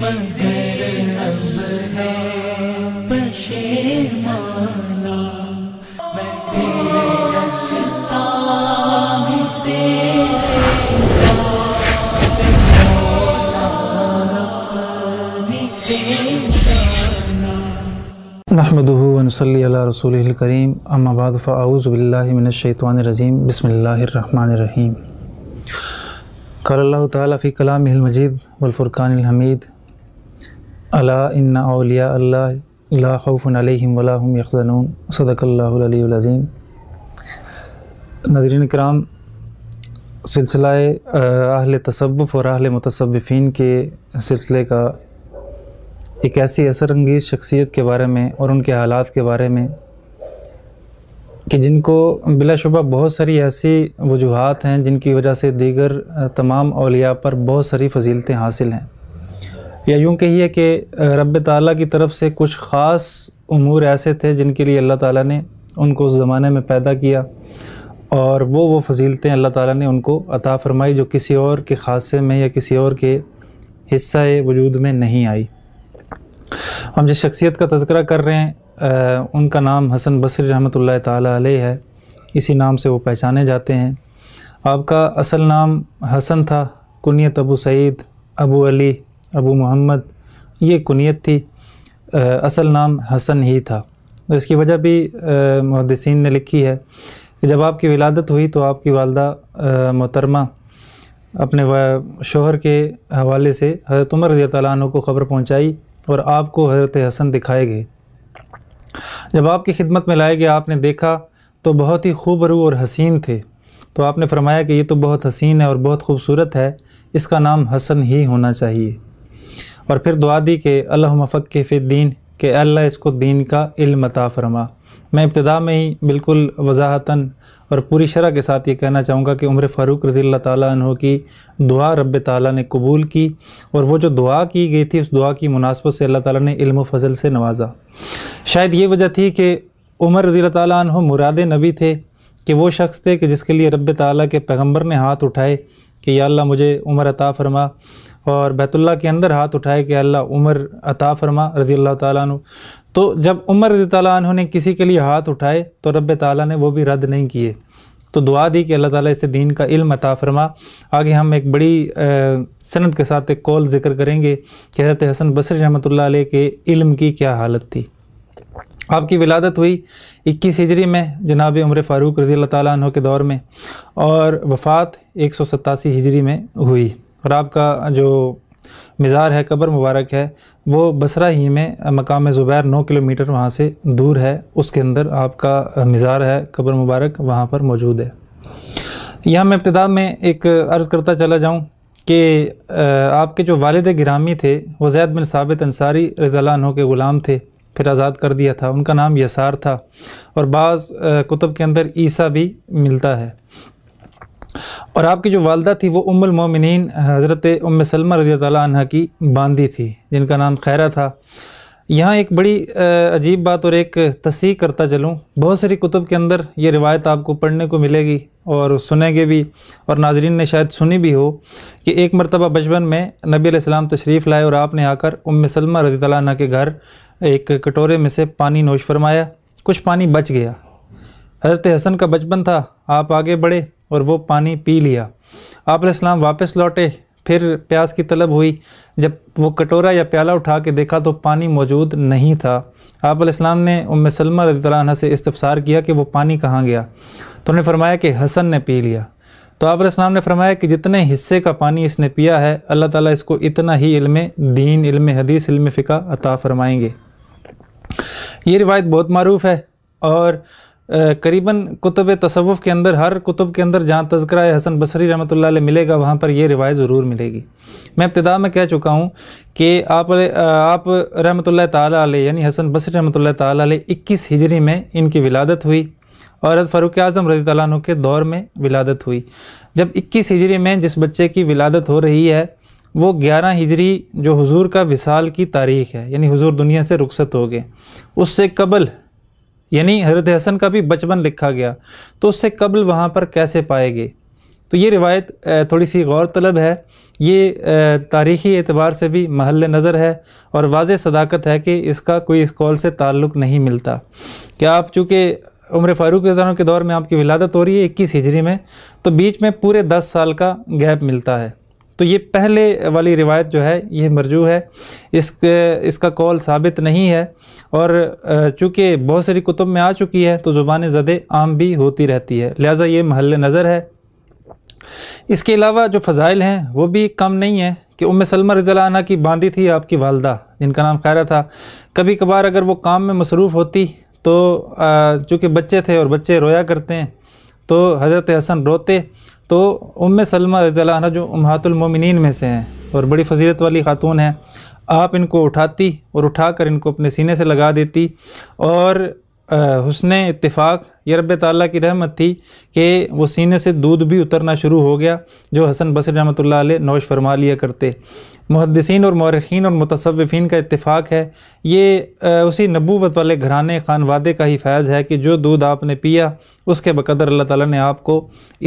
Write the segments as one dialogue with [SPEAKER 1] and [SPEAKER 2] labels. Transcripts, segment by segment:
[SPEAKER 1] نحمدن صلی اللہ رسول الکریم بعد فاعوذ باللہ من الشیطان الرجیم بسم اللہ الرحمن الرحیم اللہ تعالیٰ کلام المجد و والفرقان الحمد ان اولیاء اللہ اللہ یقنون صدق اللہ علیہ العظیم نظرین کرام سلسلہ اہل تصوف اور اہل متصوفین کے سلسلے کا ایک ایسی اثر انگیز شخصیت کے بارے میں اور ان کے حالات کے بارے میں کہ جن کو بلا شبہ بہت ساری ایسی وجوہات ہیں جن کی وجہ سے دیگر تمام اولیاء پر بہت ساری فضیلتیں حاصل ہیں یا یوں کہیے کہ رب تعالیٰ کی طرف سے کچھ خاص امور ایسے تھے جن کے لیے اللہ تعالیٰ نے ان کو اس زمانے میں پیدا کیا اور وہ وہ فضیلتیں اللہ تعالیٰ نے ان کو عطا فرمائی جو کسی اور کے خاصے میں یا کسی اور کے حصہ وجود میں نہیں آئی ہم جس شخصیت کا تذکرہ کر رہے ہیں ان کا نام حسن بصری رحمۃ اللہ تعالیٰ علیہ ہے اسی نام سے وہ پہچانے جاتے ہیں آپ کا اصل نام حسن تھا کنیت ابو سعید ابو علی ابو محمد یہ کنیت تھی اصل نام حسن ہی تھا اس کی وجہ بھی محدثین نے لکھی ہے کہ جب آپ کی ولادت ہوئی تو آپ کی والدہ محترمہ اپنے شوہر کے حوالے سے حضرت عمر رضی تعالیٰ عنہ کو خبر پہنچائی اور آپ کو حضرت حسن دکھائے گئے جب آپ کی خدمت میں لائے گئے آپ نے دیکھا تو بہت ہی خوب رو اور حسین تھے تو آپ نے فرمایا کہ یہ تو بہت حسین ہے اور بہت خوبصورت ہے اس کا نام حسن ہی ہونا چاہیے اور پھر دعا دی کہ اللہ مفق کے فی دین کہ اللہ اس کو دین کا علم عطا فرما میں ابتدا میں ہی بالکل وضاحتاً اور پوری شرح کے ساتھ یہ کہنا چاہوں گا کہ عمر فاروق رضی اللہ تعالیٰ عنہ کی دعا رب تعالیٰ نے قبول کی اور وہ جو دعا کی گئی تھی اس دعا کی مناسبت سے اللہ تعالیٰ نے علم و فضل سے نوازا شاید یہ وجہ تھی کہ عمر رضی اللہ تعالیٰ عنہ مراد نبی تھے کہ وہ شخص تھے کہ جس کے لیے رب تعالیٰ کے پیغمبر نے ہاتھ اٹھائے کہ یا اللہ مجھے عمر عطا فرما اور بیت اللہ کے اندر ہاتھ اٹھائے کہ اللہ عمر عطا فرما رضی اللہ تعالیٰ عنہ تو جب عمر رضی تعالیٰ عنہ نے کسی کے لیے ہاتھ اٹھائے تو رب تعالیٰ نے وہ بھی رد نہیں کیے تو دعا دی کہ اللہ تعالیٰ اسے دین کا علم عطا فرما آگے ہم ایک بڑی سند کے ساتھ ایک کال ذکر کریں گے کہ حضرت حسن بصری رحمۃ اللہ علیہ کے علم کی کیا حالت تھی آپ کی ولادت ہوئی اکیس ہجری میں جناب عمر فاروق رضی اللہ تعالیٰ عنہ کے دور میں اور وفات ایک سو ستاسی ہجری میں ہوئی اور آپ کا جو مزار ہے قبر مبارک ہے وہ بسرہ ہی میں مقام زبیر نو کلومیٹر وہاں سے دور ہے اس کے اندر آپ کا مزار ہے قبر مبارک وہاں پر موجود ہے یہاں میں ابتدا میں ایک عرض کرتا چلا جاؤں کہ آپ کے جو والد گرامی تھے وہ زید بن ثابت انصاری اللہ عنہ کے غلام تھے پھر آزاد کر دیا تھا ان کا نام یسار تھا اور بعض کتب کے اندر عیسیٰ بھی ملتا ہے اور آپ کی جو والدہ تھی وہ ام المومنین حضرت ام سلمہ رضی اللہ عنہ کی باندی تھی جن کا نام خیرہ تھا یہاں ایک بڑی عجیب بات اور ایک تصحیح کرتا چلوں بہت ساری کتب کے اندر یہ روایت آپ کو پڑھنے کو ملے گی اور سنیں گے بھی اور ناظرین نے شاید سنی بھی ہو کہ ایک مرتبہ بچپن میں نبی علیہ السلام تشریف لائے اور آپ نے آ کر ام سلمہ رضی اللہ عنہ کے گھر ایک کٹورے میں سے پانی نوش فرمایا کچھ پانی بچ گیا حضرت حسن کا بچپن تھا آپ آگے بڑھے اور وہ پانی پی لیا آپ علیہ السلام واپس لوٹے پھر پیاس کی طلب ہوئی جب وہ کٹورا یا پیالہ اٹھا کے دیکھا تو پانی موجود نہیں تھا آپ علیہ السلام نے ام سلمہ رضی اللہ عنہ سے استفسار کیا کہ وہ پانی کہاں گیا تو انہوں نے فرمایا کہ حسن نے پی لیا تو آپ علیہ السلام نے فرمایا کہ جتنے حصے کا پانی اس نے پیا ہے اللہ تعالیٰ اس کو اتنا ہی علم دین علم حدیث علم فقہ عطا فرمائیں گے یہ روایت بہت معروف ہے اور قریباً کتب تصوف کے اندر ہر کتب کے اندر جہاں تذکرہ حسن بصری رحمۃ اللہ علیہ ملے گا وہاں پر یہ روایت ضرور ملے گی میں ابتدا میں کہہ چکا ہوں کہ آپ آپ رحمۃ اللہ تعالیٰ علیہ یعنی حسن بصری رحمۃ اللہ تعالیٰ علیہ اکیس ہجری میں ان کی ولادت ہوئی اور فاروق اعظم رضی تعالیٰ عنہ کے دور میں ولادت ہوئی جب اکیس ہجری میں جس بچے کی ولادت ہو رہی ہے وہ گیارہ ہجری جو حضور کا وصال کی تاریخ ہے یعنی حضور دنیا سے رخصت ہو گئے اس سے قبل یعنی حضرت حسن کا بھی بچپن لکھا گیا تو اس سے قبل وہاں پر کیسے پائے گئے تو یہ روایت تھوڑی سی غور طلب ہے یہ تاریخی اعتبار سے بھی محل نظر ہے اور واضح صداقت ہے کہ اس کا کوئی اس کال سے تعلق نہیں ملتا کیا آپ چونکہ عمر فاروق کے دور میں آپ کی ولادت ہو رہی ہے اکیس ہجری میں تو بیچ میں پورے دس سال کا گیپ ملتا ہے تو یہ پہلے والی روایت جو ہے یہ مرجوع ہے اس اس کا قول ثابت نہیں ہے اور چونکہ بہت ساری کتب میں آ چکی ہے تو زبان زد عام بھی ہوتی رہتی ہے لہٰذا یہ محل نظر ہے اس کے علاوہ جو فضائل ہیں وہ بھی کم نہیں ہیں کہ ام سلمہ رضی اللہ عنہ کی باندھی تھی آپ کی والدہ جن کا نام خیرہ تھا کبھی کبھار اگر وہ کام میں مصروف ہوتی تو چونکہ بچے تھے اور بچے رویا کرتے ہیں تو حضرت حسن روتے تو ام سلمہ رضی اللہ عنہ جو امہات المومنین میں سے ہیں اور بڑی فضیلت والی خاتون ہیں آپ ان کو اٹھاتی اور اٹھا کر ان کو اپنے سینے سے لگا دیتی اور حسن اتفاق یہ رب تعالیٰ کی رحمت تھی کہ وہ سینے سے دودھ بھی اترنا شروع ہو گیا جو حسن بصر رحمۃ اللہ علیہ نوش فرما لیا کرتے محدثین اور مورخین اور متصوفین کا اتفاق ہے یہ اسی نبوت والے گھرانے خان وعدے کا ہی فیض ہے کہ جو دودھ آپ نے پیا اس کے بقدر اللہ تعالیٰ نے آپ کو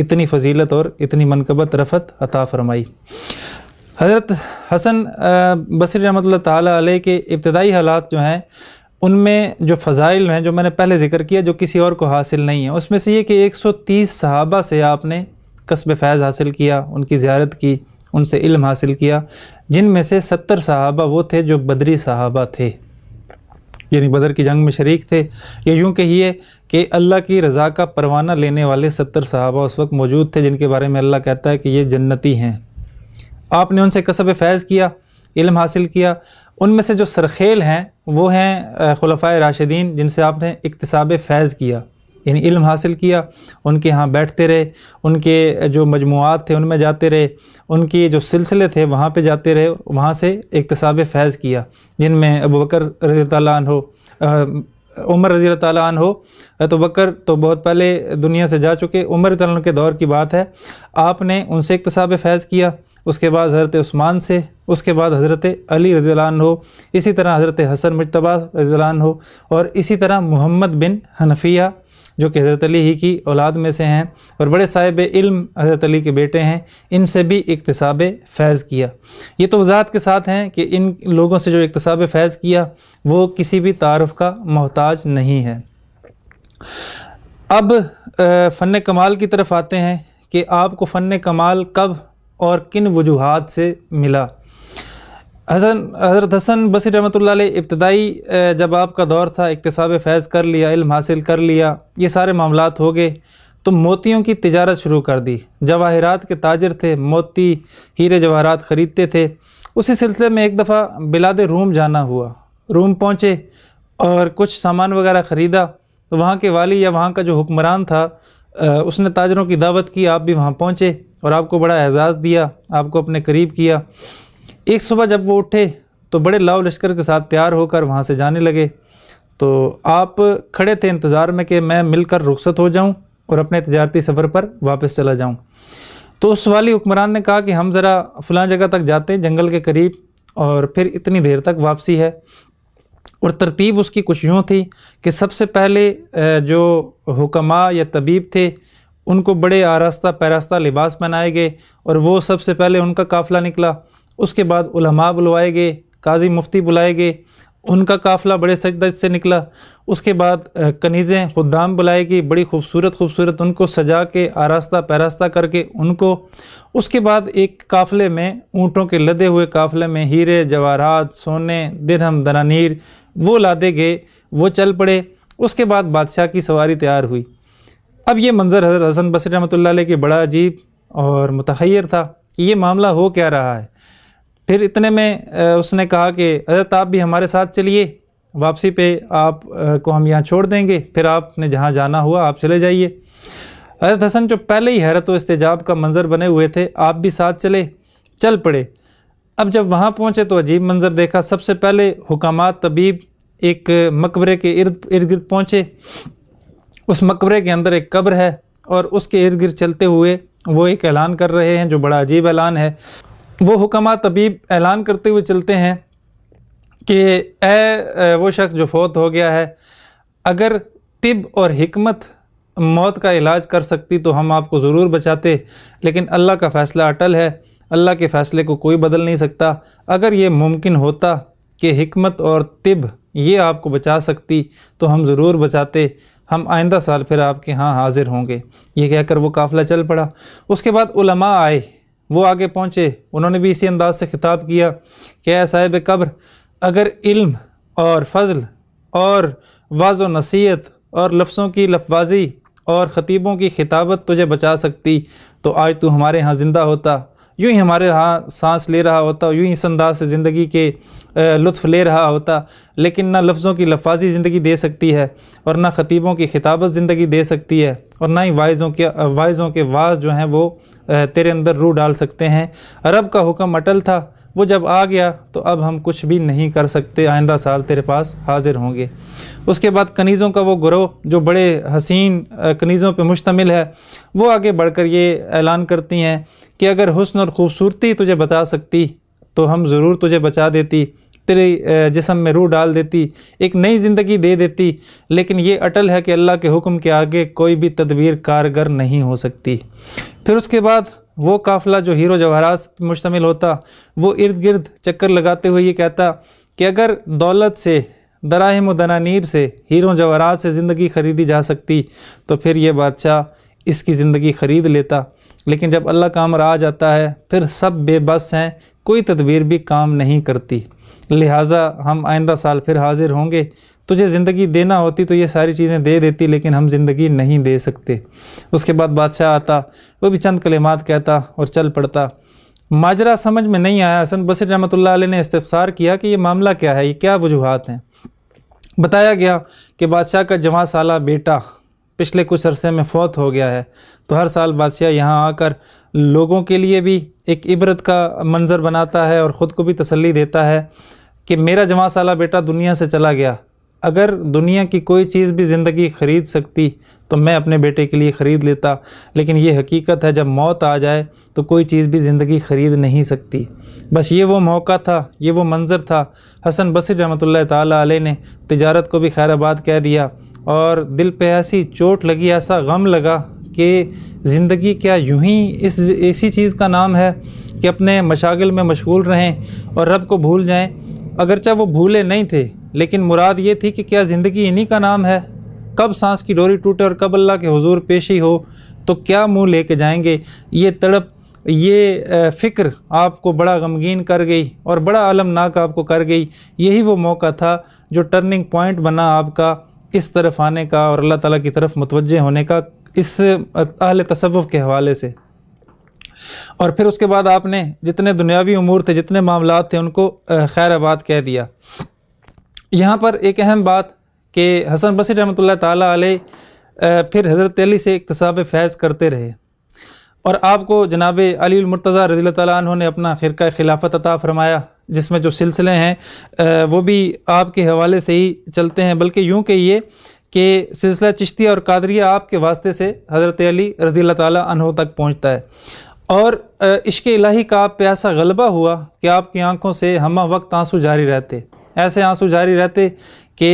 [SPEAKER 1] اتنی فضیلت اور اتنی منقبت رفت عطا فرمائی حضرت حسن بصری رحمۃ اللہ تعالیٰ علیہ کے ابتدائی حالات جو ہیں ان میں جو فضائل ہیں جو میں نے پہلے ذکر کیا جو کسی اور کو حاصل نہیں ہے اس میں سے یہ کہ ایک سو تیس صحابہ سے آپ نے قصب فیض حاصل کیا ان کی زیارت کی ان سے علم حاصل کیا جن میں سے ستر صحابہ وہ تھے جو بدری صحابہ تھے یعنی بدر کی جنگ میں شریک تھے یا یوں کہیے کہ اللہ کی رضا کا پروانہ لینے والے ستر صحابہ اس وقت موجود تھے جن کے بارے میں اللہ کہتا ہے کہ یہ جنتی ہیں آپ نے ان سے قصب فیض کیا علم حاصل کیا ان میں سے جو سرخیل ہیں وہ ہیں خلفۂ راشدین جن سے آپ نے اقتصاب فیض کیا یعنی علم حاصل کیا ان کے ہاں بیٹھتے رہے ان کے جو مجموعات تھے ان میں جاتے رہے ان کے جو سلسلے تھے وہاں پہ جاتے رہے وہاں سے اقتصاب فیض کیا جن میں ابو بکر رضی اللہ تعالیٰ عنہ عمر رضی اللہ تعالیٰ عنہ تو بکر تو بہت پہلے دنیا سے جا چکے عمر رضی اللہ عنہ کے دور کی بات ہے آپ نے ان سے اقتصاب فیض کیا اس کے بعد حضرت عثمان سے اس کے بعد حضرت علی رضی اللہ عنہ اسی طرح حضرت حسن رضی اللہ عنہ اور اسی طرح محمد بن حنفیہ جو کہ حضرت علی ہی کی اولاد میں سے ہیں اور بڑے صاحب علم حضرت علی کے بیٹے ہیں ان سے بھی اقتصاب فیض کیا یہ تو وضاحت کے ساتھ ہیں کہ ان لوگوں سے جو اقتصاب فیض کیا وہ کسی بھی تعارف کا محتاج نہیں ہے اب فن کمال کی طرف آتے ہیں کہ آپ کو فن کمال کب اور کن وجوہات سے ملا حسن حضرت حسن بسی رحمۃ اللہ علیہ ابتدائی جب آپ کا دور تھا اقتصاب فیض کر لیا علم حاصل کر لیا یہ سارے معاملات ہو گئے تو موتیوں کی تجارت شروع کر دی جواہرات کے تاجر تھے موتی ہیرے جواہرات خریدتے تھے اسی سلسلے میں ایک دفعہ بلاد روم جانا ہوا روم پہنچے اور کچھ سامان وغیرہ خریدا تو وہاں کے والی یا وہاں کا جو حکمران تھا اس نے تاجروں کی دعوت کی آپ بھی وہاں پہنچے اور آپ کو بڑا اعزاز دیا آپ کو اپنے قریب کیا ایک صبح جب وہ اٹھے تو بڑے لاؤ لشکر کے ساتھ تیار ہو کر وہاں سے جانے لگے تو آپ کھڑے تھے انتظار میں کہ میں مل کر رخصت ہو جاؤں اور اپنے تجارتی سفر پر واپس چلا جاؤں تو اس والی حکمران نے کہا کہ ہم ذرا فلاں جگہ تک جاتے ہیں جنگل کے قریب اور پھر اتنی دیر تک واپسی ہے اور ترتیب اس کی کچھ یوں تھی کہ سب سے پہلے جو حکماء یا طبیب تھے ان کو بڑے آراستہ پیراستہ لباس پہنائے گئے اور وہ سب سے پہلے ان کا قافلہ نکلا اس کے بعد علماء بلوائے گئے قاضی مفتی بلائے گئے ان کا قافلہ بڑے سجدج سے نکلا اس کے بعد کنیزیں خدام بلائے گی بڑی خوبصورت خوبصورت ان کو سجا کے آراستہ پیراستہ کر کے ان کو اس کے بعد ایک قافلے میں اونٹوں کے لدے ہوئے قافلے میں ہیرے جواہرات سونے درہم دنانیر وہ لادے گئے وہ چل پڑے اس کے بعد بادشاہ کی سواری تیار ہوئی اب یہ منظر حضرت حسن بصری رحمۃ اللہ علیہ کے بڑا عجیب اور متحیر تھا کہ یہ معاملہ ہو کیا رہا ہے پھر اتنے میں اس نے کہا کہ حضرت آپ بھی ہمارے ساتھ چلیے واپسی پہ آپ کو ہم یہاں چھوڑ دیں گے پھر آپ نے جہاں جانا ہوا آپ چلے جائیے حضرت حسن جو پہلے ہی حیرت و استجاب کا منظر بنے ہوئے تھے آپ بھی ساتھ چلے چل پڑے اب جب وہاں پہنچے تو عجیب منظر دیکھا سب سے پہلے حکامات طبیب ایک مقبرے کے ارد ارد پہنچے اس مقبرے کے اندر ایک قبر ہے اور اس کے ارد گرد چلتے ہوئے وہ ایک اعلان کر رہے ہیں جو بڑا عجیب اعلان ہے وہ حکمہ طبیب اعلان کرتے ہوئے چلتے ہیں کہ اے وہ شخص جو فوت ہو گیا ہے اگر طب اور حکمت موت کا علاج کر سکتی تو ہم آپ کو ضرور بچاتے لیکن اللہ کا فیصلہ اٹل ہے اللہ کے فیصلے کو کوئی بدل نہیں سکتا اگر یہ ممکن ہوتا کہ حکمت اور طب یہ آپ کو بچا سکتی تو ہم ضرور بچاتے ہم آئندہ سال پھر آپ کے ہاں حاضر ہوں گے یہ کہہ کر وہ قافلہ چل پڑا اس کے بعد علماء آئے وہ آگے پہنچے انہوں نے بھی اسی انداز سے خطاب کیا کہ اے صاحب قبر اگر علم اور فضل اور واض و نصیحت اور لفظوں کی لفوازی اور خطیبوں کی خطابت تجھے بچا سکتی تو آج تو ہمارے ہاں زندہ ہوتا یوں ہی ہمارے ہاں سانس لے رہا ہوتا یوں ہی اس انداز سے زندگی کے لطف لے رہا ہوتا لیکن نہ لفظوں کی لفاظی زندگی دے سکتی ہے اور نہ خطیبوں کی خطابت زندگی دے سکتی ہے اور نہ ہی وائزوں کے واعضوں کے واضح جو ہیں وہ تیرے اندر روح ڈال سکتے ہیں رب کا حکم اٹل تھا وہ جب آ گیا تو اب ہم کچھ بھی نہیں کر سکتے آئندہ سال تیرے پاس حاضر ہوں گے اس کے بعد کنیزوں کا وہ گروہ جو بڑے حسین کنیزوں پہ مشتمل ہے وہ آگے بڑھ کر یہ اعلان کرتی ہیں کہ اگر حسن اور خوبصورتی تجھے بتا سکتی تو ہم ضرور تجھے بچا دیتی تیرے جسم میں روح ڈال دیتی ایک نئی زندگی دے دیتی لیکن یہ اٹل ہے کہ اللہ کے حکم کے آگے کوئی بھی تدبیر کارگر نہیں ہو سکتی پھر اس کے بعد وہ قافلہ جو ہیرو جواہرات مشتمل ہوتا وہ ارد گرد چکر لگاتے ہوئے یہ کہتا کہ اگر دولت سے دراہم و دنانیر سے ہیرو جوہرات سے زندگی خریدی جا سکتی تو پھر یہ بادشاہ اس کی زندگی خرید لیتا لیکن جب اللہ کا امر آ جاتا ہے پھر سب بے بس ہیں کوئی تدبیر بھی کام نہیں کرتی لہٰذا ہم آئندہ سال پھر حاضر ہوں گے تجھے زندگی دینا ہوتی تو یہ ساری چیزیں دے دیتی لیکن ہم زندگی نہیں دے سکتے اس کے بعد بادشاہ آتا وہ بھی چند کلمات کہتا اور چل پڑتا ماجرہ سمجھ میں نہیں آیا حسن بصیر رحمۃ اللہ علیہ نے استفسار کیا کہ یہ معاملہ کیا ہے یہ کیا وجوہات ہیں بتایا گیا کہ بادشاہ کا جمع سالہ بیٹا پچھلے کچھ عرصے میں فوت ہو گیا ہے تو ہر سال بادشاہ یہاں آ کر لوگوں کے لیے بھی ایک عبرت کا منظر بناتا ہے اور خود کو بھی تسلی دیتا ہے کہ میرا جمع سالہ بیٹا دنیا سے چلا گیا اگر دنیا کی کوئی چیز بھی زندگی خرید سکتی تو میں اپنے بیٹے کے لیے خرید لیتا لیکن یہ حقیقت ہے جب موت آ جائے تو کوئی چیز بھی زندگی خرید نہیں سکتی بس یہ وہ موقع تھا یہ وہ منظر تھا حسن بصر رحمۃ اللہ تعالیٰ علیہ نے تجارت کو بھی خیر آباد کہہ دیا اور دل پہ ایسی چوٹ لگی ایسا غم لگا کہ زندگی کیا یوں ہی اس اسی چیز کا نام ہے کہ اپنے مشاغل میں مشغول رہیں اور رب کو بھول جائیں اگرچہ وہ بھولے نہیں تھے لیکن مراد یہ تھی کہ کیا زندگی انہی کا نام ہے کب سانس کی ڈوری ٹوٹے اور کب اللہ کے حضور پیشی ہو تو کیا منہ لے کے جائیں گے یہ تڑپ یہ فکر آپ کو بڑا غمگین کر گئی اور بڑا عالم ناک آپ کو کر گئی یہی وہ موقع تھا جو ٹرننگ پوائنٹ بنا آپ کا اس طرف آنے کا اور اللہ تعالیٰ کی طرف متوجہ ہونے کا اس اہل تصوف کے حوالے سے اور پھر اس کے بعد آپ نے جتنے دنیاوی امور تھے جتنے معاملات تھے ان کو خیر آباد کہہ دیا یہاں پر ایک اہم بات کہ حسن بصیر رحمۃ اللہ تعالیٰ علیہ پھر حضرت علی سے اقتصاب فیض کرتے رہے اور آپ کو جناب علی المرتضیٰ رضی اللہ تعالیٰ عنہ نے اپنا فرقہ خلافت عطا فرمایا جس میں جو سلسلے ہیں وہ بھی آپ کے حوالے سے ہی چلتے ہیں بلکہ یوں کہ یہ کہ سلسلہ چشتیہ اور قادریہ آپ کے واسطے سے حضرت علی رضی اللہ تعالیٰ عنہ تک پہنچتا ہے اور عشق الہی کا آپ پہ ایسا غلبہ ہوا کہ آپ کی آنکھوں سے ہمہ وقت آنسو جاری رہتے ایسے آنسو جاری رہتے کہ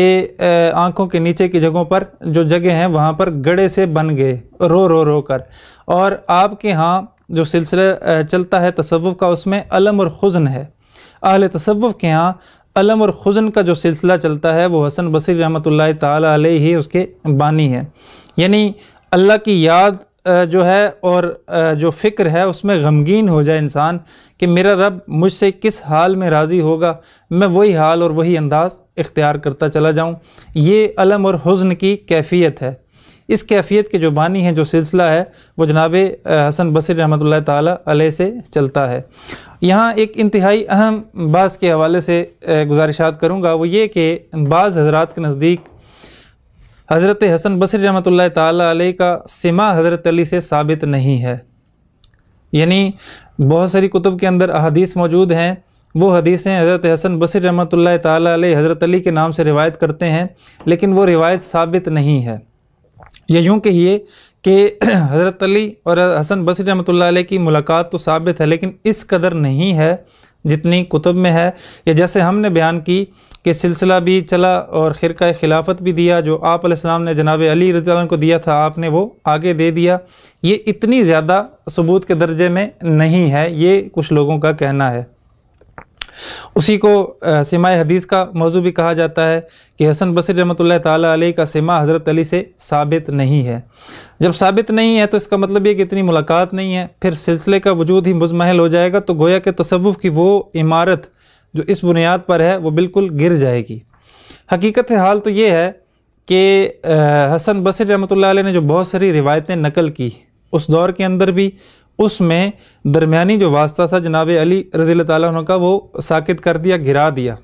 [SPEAKER 1] آنکھوں کے نیچے کی جگہوں پر جو جگہ ہیں وہاں پر گڑے سے بن گئے رو رو رو کر اور آپ کے ہاں جو سلسلہ چلتا ہے تصوف کا اس میں علم اور خزن ہے اہل تصوف کے ہاں علم اور خزن کا جو سلسلہ چلتا ہے وہ حسن بصیر رحمۃ اللہ تعالیٰ علیہ ہی اس کے بانی ہے یعنی اللہ کی یاد جو ہے اور جو فکر ہے اس میں غمگین ہو جائے انسان کہ میرا رب مجھ سے کس حال میں راضی ہوگا میں وہی حال اور وہی انداز اختیار کرتا چلا جاؤں یہ علم اور حزن کی کیفیت ہے اس کیفیت کے جو بانی ہیں جو سلسلہ ہے وہ جناب حسن بصر رحمۃ اللہ تعالیٰ علیہ سے چلتا ہے یہاں ایک انتہائی اہم بعض کے حوالے سے گزارشات کروں گا وہ یہ کہ بعض حضرات کے نزدیک حضرت حسن بصر رحمۃ اللہ تعالیٰ علیہ کا سما حضرت علی سے ثابت نہیں ہے یعنی بہت ساری کتب کے اندر احادیث موجود ہیں وہ حدیثیں حضرت حسن بصر رحمۃ اللہ تعالیٰ علیہ حضرت علی کے نام سے روایت کرتے ہیں لیکن وہ روایت ثابت نہیں ہے یوں کہیے کہ حضرت علی اور حسن بصری رحمۃ اللہ علیہ کی ملاقات تو ثابت ہے لیکن اس قدر نہیں ہے جتنی کتب میں ہے یا جیسے ہم نے بیان کی کہ سلسلہ بھی چلا اور خرقہ خلافت بھی دیا جو آپ علیہ السلام نے جناب علی رضی اللہ عنہ کو دیا تھا آپ نے وہ آگے دے دیا یہ اتنی زیادہ ثبوت کے درجے میں نہیں ہے یہ کچھ لوگوں کا کہنا ہے اسی کو سما حدیث کا موضوع بھی کہا جاتا ہے کہ حسن بصری رحمۃ اللہ تعالیٰ علیہ کا سما حضرت علی سے ثابت نہیں ہے جب ثابت نہیں ہے تو اس کا مطلب یہ کہ اتنی ملاقات نہیں ہے پھر سلسلے کا وجود ہی مزمحل ہو جائے گا تو گویا کہ تصوف کی وہ عمارت جو اس بنیاد پر ہے وہ بالکل گر جائے گی حقیقت حال تو یہ ہے کہ حسن بصری رحمۃ اللہ علیہ نے جو بہت ساری روایتیں نقل کی اس دور کے اندر بھی اس میں درمیانی جو واسطہ تھا جناب علی رضی اللہ تعالیٰ عنہ کا وہ ساکت کر دیا گھرا دیا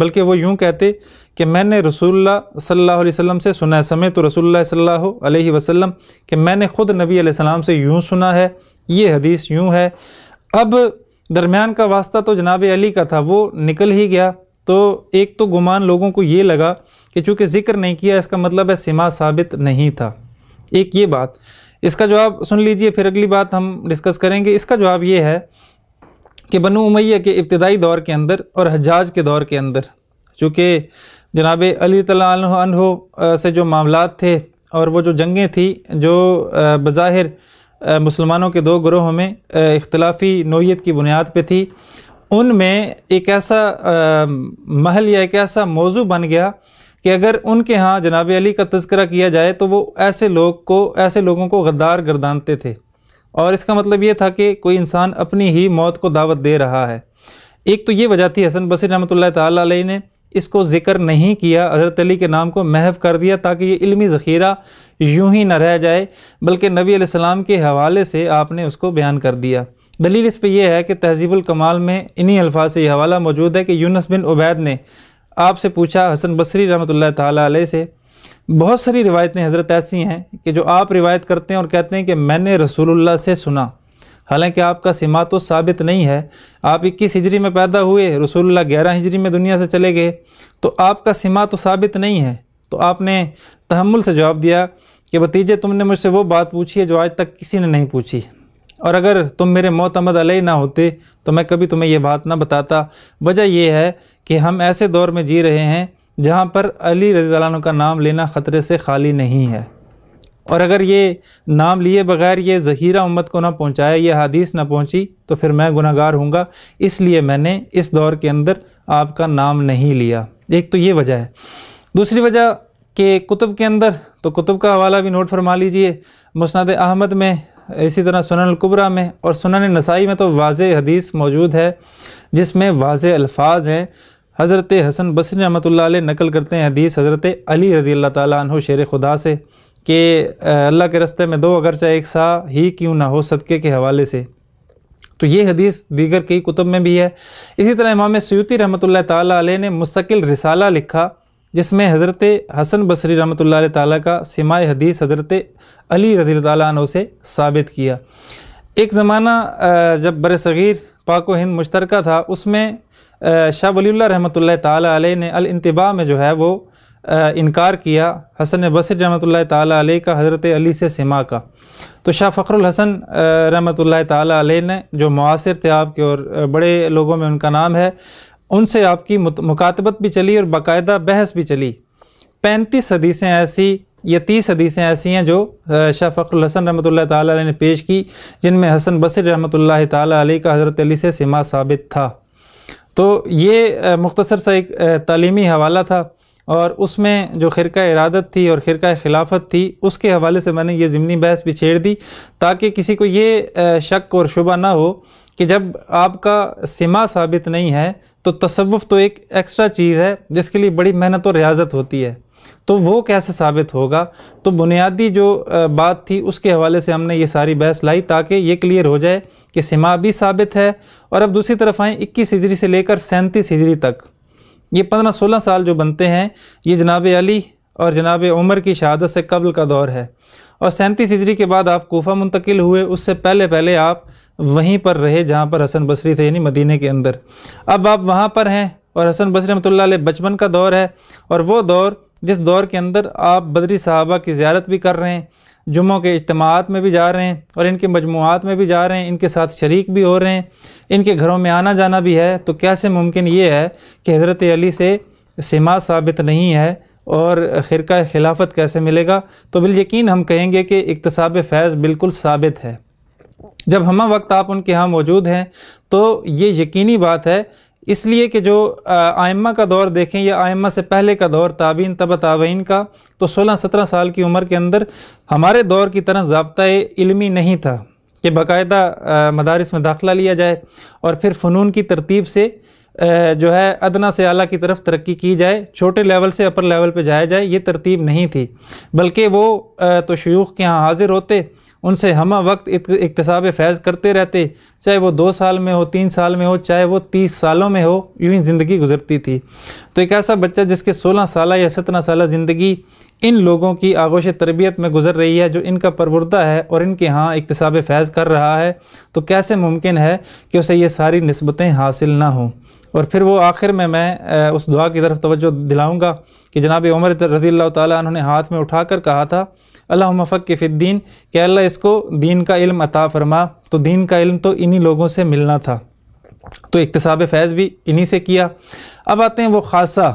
[SPEAKER 1] بلکہ وہ یوں کہتے کہ میں نے رسول اللہ صلی اللہ علیہ وسلم سے سنا ہے سمے تو رسول اللہ صلی اللہ علیہ وسلم کہ میں نے خود نبی علیہ السلام سے یوں سنا ہے یہ حدیث یوں ہے اب درمیان کا واسطہ تو جناب علی کا تھا وہ نکل ہی گیا تو ایک تو گمان لوگوں کو یہ لگا کہ چونکہ ذکر نہیں کیا اس کا مطلب ہے سما ثابت نہیں تھا ایک یہ بات اس کا جواب سن لیجئے پھر اگلی بات ہم ڈسکس کریں گے اس کا جواب یہ ہے کہ بنو امیہ کے ابتدائی دور کے اندر اور حجاج کے دور کے اندر چونکہ جناب علی تعلیہ عنہ سے جو معاملات تھے اور وہ جو جنگیں تھیں جو بظاہر مسلمانوں کے دو گروہوں میں اختلافی نوعیت کی بنیاد پہ تھی ان میں ایک ایسا محل یا ایک ایسا موضوع بن گیا کہ اگر ان کے ہاں جناب علی کا تذکرہ کیا جائے تو وہ ایسے لوگ کو ایسے لوگوں کو غدار گردانتے تھے اور اس کا مطلب یہ تھا کہ کوئی انسان اپنی ہی موت کو دعوت دے رہا ہے ایک تو یہ وجہ تھی حسن بصیر رحمۃ اللہ تعالیٰ علیہ نے اس کو ذکر نہیں کیا حضرت علی کے نام کو محف کر دیا تاکہ یہ علمی ذخیرہ یوں ہی نہ رہ جائے بلکہ نبی علیہ السلام کے حوالے سے آپ نے اس کو بیان کر دیا دلیل اس پہ یہ ہے کہ تہذیب الکمال میں انہی الفاظ سے یہ حوالہ موجود ہے کہ یونس بن عبید نے آپ سے پوچھا حسن بصری رحمۃ اللہ تعالیٰ علیہ سے بہت ساری روایتیں حضرت ایسی ہیں کہ جو آپ روایت کرتے ہیں اور کہتے ہیں کہ میں نے رسول اللہ سے سنا حالانکہ آپ کا سما تو ثابت نہیں ہے آپ اکیس ہجری میں پیدا ہوئے رسول اللہ گیارہ ہجری میں دنیا سے چلے گئے تو آپ کا سما تو ثابت نہیں ہے تو آپ نے تحمل سے جواب دیا کہ بتیجے تم نے مجھ سے وہ بات پوچھی ہے جو آج تک کسی نے نہیں پوچھی اور اگر تم میرے معتمد علیہ نہ ہوتے تو میں کبھی تمہیں یہ بات نہ بتاتا وجہ یہ ہے کہ ہم ایسے دور میں جی رہے ہیں جہاں پر علی رضی اللہ عنہ کا نام لینا خطرے سے خالی نہیں ہے اور اگر یہ نام لیے بغیر یہ ذخیرہ امت کو نہ پہنچایا یہ حدیث نہ پہنچی تو پھر میں گناہ گار ہوں گا اس لیے میں نے اس دور کے اندر آپ کا نام نہیں لیا ایک تو یہ وجہ ہے دوسری وجہ کہ کتب کے اندر تو کتب کا حوالہ بھی نوٹ فرما لیجئے مسند احمد میں اسی طرح سنن القبرہ میں اور سنن نسائی میں تو واضح حدیث موجود ہے جس میں واضح الفاظ ہیں حضرت حسن بصری رحمۃ اللہ علیہ نقل کرتے ہیں حدیث حضرت علی رضی اللہ تعالیٰ عنہ شیر خدا سے کہ اللہ کے رستے میں دو اگرچہ ایک سا ہی کیوں نہ ہو صدقے کے حوالے سے تو یہ حدیث دیگر کئی کتب میں بھی ہے اسی طرح امام سیوتی رحمۃ اللہ تعالیٰ علیہ نے مستقل رسالہ لکھا جس میں حضرت حسن بصری رحمۃ اللہ علیہ تعالیٰ کا سماع حدیث حضرت علی رضی اللہ تعالیٰ عنہ سے ثابت کیا ایک زمانہ جب بر صغیر پاک و ہند مشترکہ تھا اس میں شاہ ولی اللہ رحمۃ اللہ تعالیٰ علیہ نے الانتباہ میں جو ہے وہ انکار کیا حسن بصر رحمۃ اللہ تعالیٰ علیہ کا حضرت علی سے سما کا تو شاہ فخر الحسن رحمۃ اللہ تعالیٰ علیہ نے جو معاصر تھے آپ کے اور بڑے لوگوں میں ان کا نام ہے ان سے آپ کی مکاتبت بھی چلی اور باقاعدہ بحث بھی چلی پینتیس حدیثیں ایسی یا تیس حدیثیں ایسی ہیں جو شاہ فخر الحسن رحمۃ اللہ تعالیٰ علیہ نے پیش کی جن میں حسن بصر رحمۃ اللہ تعالیٰ علیہ کا حضرت علی سے سما ثابت تھا تو یہ مختصر سا ایک تعلیمی حوالہ تھا اور اس میں جو خرقہ ارادت تھی اور خرقہ خلافت تھی اس کے حوالے سے میں نے یہ ضمنی بحث بھی چھیڑ دی تاکہ کسی کو یہ شک اور شبہ نہ ہو کہ جب آپ کا سما ثابت نہیں ہے تو تصوف تو ایک ایکسٹرا چیز ہے جس کے لیے بڑی محنت اور ریاضت ہوتی ہے تو وہ کیسے ثابت ہوگا تو بنیادی جو بات تھی اس کے حوالے سے ہم نے یہ ساری بحث لائی تاکہ یہ کلیئر ہو جائے کہ سما بھی ثابت ہے اور اب دوسری طرف آئیں اکیس ہجری سے لے کر سینتیس ہجری تک یہ پندرہ سولہ سال جو بنتے ہیں یہ جناب علی اور جناب عمر کی شہادت سے قبل کا دور ہے اور سینتیس ہجری کے بعد آپ کوفہ منتقل ہوئے اس سے پہلے پہلے آپ وہیں پر رہے جہاں پر حسن بصری تھے یعنی مدینہ کے اندر اب آپ وہاں پر ہیں اور حسن بصری رحمۃ اللہ علیہ بچپن کا دور ہے اور وہ دور جس دور کے اندر آپ بدری صحابہ کی زیارت بھی کر رہے ہیں جمعوں کے اجتماعات میں بھی جا رہے ہیں اور ان کے مجموعات میں بھی جا رہے ہیں ان کے ساتھ شریک بھی ہو رہے ہیں ان کے گھروں میں آنا جانا بھی ہے تو کیسے ممکن یہ ہے کہ حضرت علی سے سما ثابت نہیں ہے اور خرقہ خلافت کیسے ملے گا تو بالیقین ہم کہیں گے کہ اقتصاب فیض بالکل ثابت ہے جب ہمہ وقت آپ ان کے ہاں موجود ہیں تو یہ یقینی بات ہے اس لیے کہ جو آئمہ کا دور دیکھیں یا آئمہ سے پہلے کا دور تابعین طبع تابعین کا تو سولہ سترہ سال کی عمر کے اندر ہمارے دور کی طرح ضابطۂ علمی نہیں تھا کہ باقاعدہ مدارس میں داخلہ لیا جائے اور پھر فنون کی ترتیب سے جو ہے ادنا سے اعلیٰ کی طرف ترقی کی جائے چھوٹے لیول سے اپر لیول پہ جایا جائے یہ ترتیب نہیں تھی بلکہ وہ تو شیوخ کے ہاں حاضر ہوتے ان سے ہمہ وقت اقتصاب فیض کرتے رہتے چاہے وہ دو سال میں ہو تین سال میں ہو چاہے وہ تیس سالوں میں ہو یوں ہی زندگی گزرتی تھی تو ایک ایسا بچہ جس کے سولہ سالہ یا سترہ سالہ زندگی ان لوگوں کی آغوش تربیت میں گزر رہی ہے جو ان کا پروردہ ہے اور ان کے ہاں اقتصاب فیض کر رہا ہے تو کیسے ممکن ہے کہ اسے یہ ساری نسبتیں حاصل نہ ہوں اور پھر وہ آخر میں میں اس دعا کی طرف توجہ دلاؤں گا کہ جناب عمر رضی اللہ تعالیٰ انہوں نے ہاتھ میں اٹھا کر کہا تھا اللہ مفق کے فدین کہ اللہ اس کو دین کا علم عطا فرما تو دین کا علم تو انہی لوگوں سے ملنا تھا تو اقتصاب فیض بھی انہی سے کیا اب آتے ہیں وہ خاصہ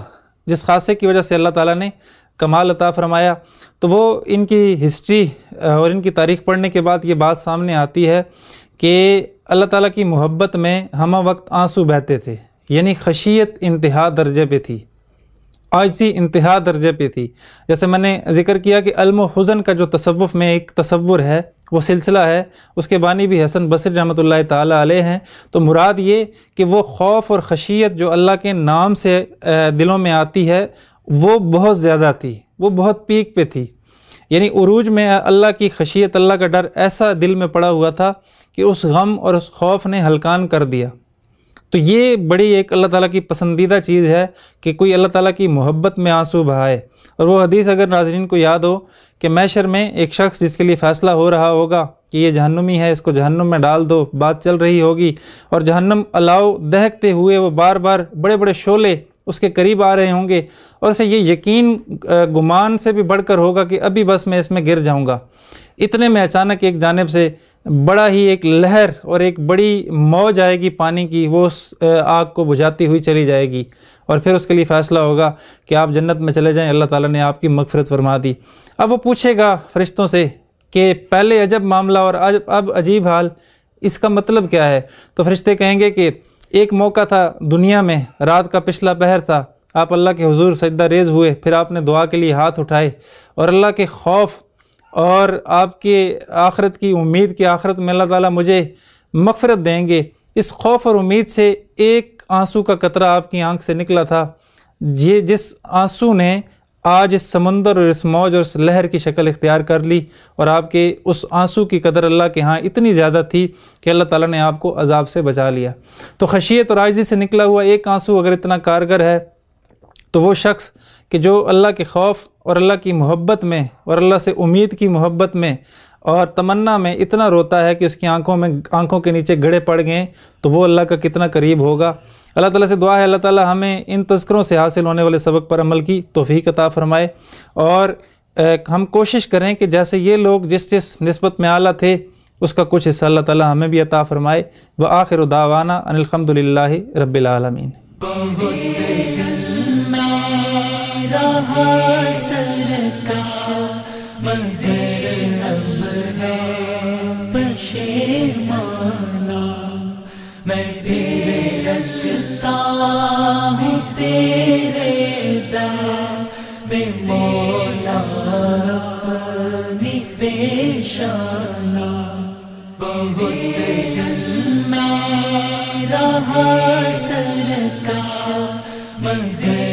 [SPEAKER 1] جس خاصے کی وجہ سے اللہ تعالیٰ نے کمال عطا فرمایا تو وہ ان کی ہسٹری اور ان کی تاریخ پڑھنے کے بعد یہ بات سامنے آتی ہے کہ اللہ تعالیٰ کی محبت میں ہمہ وقت آنسو بہتے تھے یعنی خشیت انتہا درجے پہ تھی آجزی انتہا درجے پہ تھی جیسے میں نے ذکر کیا کہ علم و حزن کا جو تصوف میں ایک تصور ہے وہ سلسلہ ہے اس کے بانی بھی حسن بصر رحمۃ اللہ تعالیٰ علیہ ہیں تو مراد یہ کہ وہ خوف اور خشیت جو اللہ کے نام سے دلوں میں آتی ہے وہ بہت زیادہ تھی وہ بہت پیک پہ تھی یعنی عروج میں اللہ کی خشیت اللہ کا ڈر ایسا دل میں پڑا ہوا تھا کہ اس غم اور اس خوف نے ہلکان کر دیا تو یہ بڑی ایک اللہ تعالیٰ کی پسندیدہ چیز ہے کہ کوئی اللہ تعالیٰ کی محبت میں آنسو بہائے اور وہ حدیث اگر ناظرین کو یاد ہو کہ میشر میں ایک شخص جس کے لیے فیصلہ ہو رہا ہوگا کہ یہ جہنمی ہے اس کو جہنم میں ڈال دو بات چل رہی ہوگی اور جہنم الاؤ دہکتے ہوئے وہ بار بار بڑے بڑے شعلے اس کے قریب آ رہے ہوں گے اور اسے یہ یقین گمان سے بھی بڑھ کر ہوگا کہ ابھی بس میں اس میں گر جاؤں گا اتنے میں اچانک ایک جانب سے بڑا ہی ایک لہر اور ایک بڑی موج آئے گی پانی کی وہ اس آگ کو بجھاتی ہوئی چلی جائے گی اور پھر اس کے لیے فیصلہ ہوگا کہ آپ جنت میں چلے جائیں اللہ تعالیٰ نے آپ کی مغفرت فرما دی اب وہ پوچھے گا فرشتوں سے کہ پہلے عجب معاملہ اور اب عجیب حال اس کا مطلب کیا ہے تو فرشتے کہیں گے کہ ایک موقع تھا دنیا میں رات کا پچھلا پہر تھا آپ اللہ کے حضور سجدہ ریز ہوئے پھر آپ نے دعا کے لیے ہاتھ اٹھائے اور اللہ کے خوف اور آپ کے آخرت کی امید کی آخرت میں اللہ تعالیٰ مجھے مغفرت دیں گے اس خوف اور امید سے ایک آنسو کا قطرہ آپ کی آنکھ سے نکلا تھا یہ جس آنسو نے آج اس سمندر اور اس موج اور اس لہر کی شکل اختیار کر لی اور آپ کے اس آنسو کی قدر اللہ کے ہاں اتنی زیادہ تھی کہ اللہ تعالیٰ نے آپ کو عذاب سے بچا لیا تو خشیت اور آجزی سے نکلا ہوا ایک آنسو اگر اتنا کارگر ہے تو وہ شخص کہ جو اللہ کے خوف اور اللہ کی محبت میں اور اللہ سے امید کی محبت میں اور تمنا میں اتنا روتا ہے کہ اس کی آنکھوں میں آنکھوں کے نیچے گھڑے پڑ گئے تو وہ اللہ کا کتنا قریب ہوگا اللہ تعالیٰ سے دعا ہے اللہ تعالیٰ ہمیں ان تذکروں سے حاصل ہونے والے سبق پر عمل کی توفیق عطا فرمائے اور ہم کوشش کریں کہ جیسے یہ لوگ جس جس نسبت میں اعلیٰ تھے اس کا کچھ حصہ اللہ تعالیٰ ہمیں بھی عطا فرمائے وہ آخر داوانہ ان الحمد للہ رب العالمین رہا سرکش مگر اب ہے پشیمانا میں تیرے رکھتا ہوں تیرے دم بے مولا اپنی پیشانا بہت دل میں رہا سرکش مگر